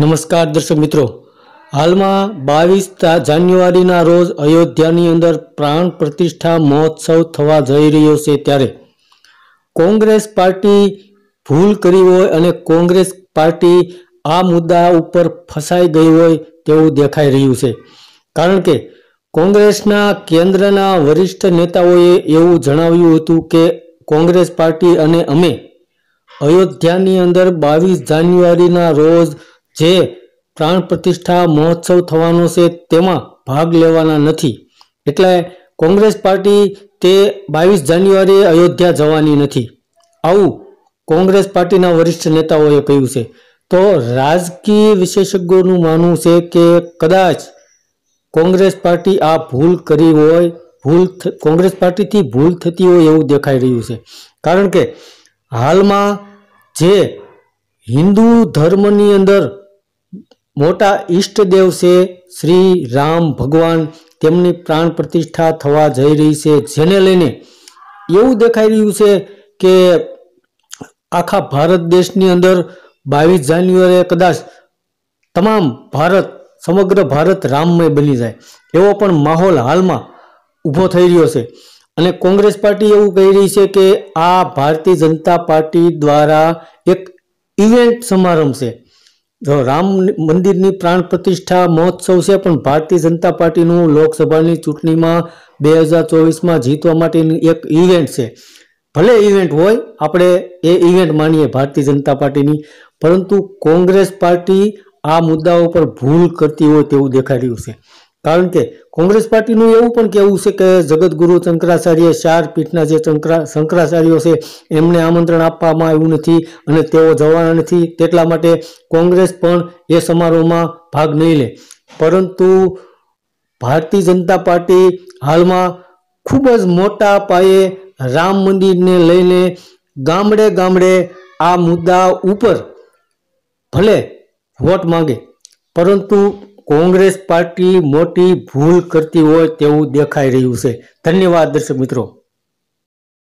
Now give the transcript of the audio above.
નમસ્કાર દર્શક મિત્રો હાલમાં બાવીસ જાન્યુઆરીના રોજ અયોધ્યાની અંદર પ્રાણ પ્રતિષ્ઠા મહોત્સવ થવા જઈ રહ્યો છે ત્યારે કોંગ્રેસ પાર્ટી ભૂલ કરી હોય અને કોંગ્રેસ પાર્ટી આ મુદ્દા ઉપર ફસાઈ ગઈ હોય તેવું દેખાઈ રહ્યું છે કારણ કે કોંગ્રેસના કેન્દ્રના વરિષ્ઠ નેતાઓએ એવું જણાવ્યું હતું કે કોંગ્રેસ પાર્ટી અને અમે અયોધ્યાની અંદર બાવીસ જાન્યુઆરીના રોજ જે પ્રાણ પ્રતિષ્ઠા મહોત્સવ થવાનો છે તેમાં ભાગ લેવાના નથી એટલે કોંગ્રેસ પાર્ટી તે બાવીસ જાન્યુઆરીએ અયોધ્યા જવાની નથી આવું કોંગ્રેસ પાર્ટીના વરિષ્ઠ નેતાઓએ કહ્યું છે તો રાજકીય વિશેષજ્ઞોનું માનવું છે કે કદાચ કોંગ્રેસ પાર્ટી આ ભૂલ કરી હોય ભૂલ કોંગ્રેસ પાર્ટીથી ભૂલ થતી હોય એવું દેખાઈ રહ્યું છે કારણ કે હાલમાં જે હિન્દુ ધર્મની અંદર મોટા ઈષ્ટ દેવ છે શ્રી રામ ભગવાન તેમની પ્રાણ પ્રતિષ્ઠા થવા જઈ રહી છે જેને લઈને એવું દેખાઈ રહ્યું છે કે આખા ભારત દેશની અંદર બાવીસ જાન્યુઆરીએ કદાચ તમામ ભારત સમગ્ર ભારત રામમય બની જાય એવો પણ માહોલ હાલમાં ઊભો થઈ રહ્યો છે અને કોંગ્રેસ પાર્ટી એવું કહી રહી છે કે આ ભારતીય જનતા પાર્ટી દ્વારા એક ઇવેન્ટ સમારંભ છે રામ મંદિરની પ્રાણ પ્રતિષ્ઠા મહોત્સવ છે પણ ભારતીય જનતા પાર્ટીનું લોકસભાની ચૂંટણીમાં બે હજાર ચોવીસમાં જીતવા માટેની એક ઇવેન્ટ છે ભલે ઇવેન્ટ હોય આપણે એ ઇવેન્ટ માનીએ ભારતીય જનતા પાર્ટીની પરંતુ કોંગ્રેસ પાર્ટી આ મુદ્દાઓ પર ભૂલ કરતી હોય તેવું દેખાડ્યું છે કારણ કે કોંગ્રેસ પાર્ટીનું એવું પણ કહેવું છે કે જગતગુરુ શંકરાચાર્ય ચાર પીઠના જે શંકરાચાર્યો છે એમને આમંત્રણ આપવામાં આવ્યું નથી અને તેઓ જવાના નથી તેટલા માટે કોંગ્રેસ પણ એ સમારોહમાં ભાગ નહીં લે પરંતુ ભારતીય જનતા પાર્ટી હાલમાં ખૂબ જ મોટા પાયે રામ મંદિરને લઈને ગામડે ગામડે આ મુદ્દા ઉપર ભલે વોટ માંગે પરંતુ કોંગ્રેસ પાર્ટી મોટી ભૂલ કરતી હોય તેવું દેખાઈ રહ્યું છે ધન્યવાદ દર્શક મિત્રો